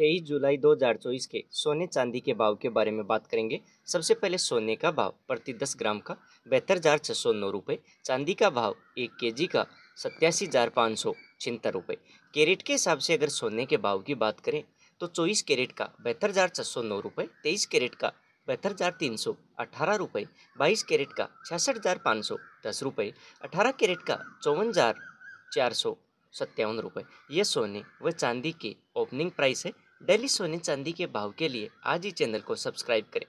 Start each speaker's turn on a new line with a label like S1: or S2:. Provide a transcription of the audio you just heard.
S1: तेईस जुलाई 2024 के सोने चांदी के भाव के बारे में बात करेंगे सबसे पहले सोने का भाव प्रति दस ग्राम का बेहतर हज़ार छः सौ नौ रुपये चांदी का भाव एक केजी का सत्यासी हज़ार पाँच सौ छिहत्तर रुपये कैरेट के हिसाब से अगर सोने के भाव की बात करें तो चौबीस कैरेट का बेहतर हज़ार छः सौ नौ रुपये तेईस कैरेट का बहत्तर हज़ार तीन सौ अठारह रुपये बाईस कैरेट का छियासठ हज़ार पाँच सौ दस रुपये अठारह कैरेट का चौवन हज़ार चार सौ सत्तावन रुपये ये सोने व चांदी के ओपनिंग प्राइस है डेली सोने चांदी के भाव के लिए आज ही चैनल को सब्सक्राइब करें